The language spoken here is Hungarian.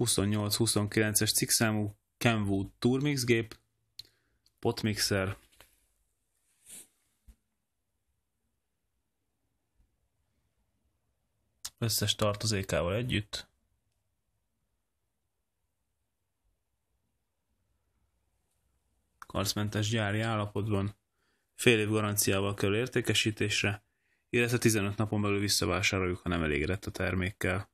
28-29-es cikkszámú Kenwood turmixgép, potmixer, összes tartozékával együtt. Karcmentes gyári állapotban fél év garanciával kerül értékesítésre, illetve 15 napon belül visszavásároljuk, ha nem elégedett a termékkel.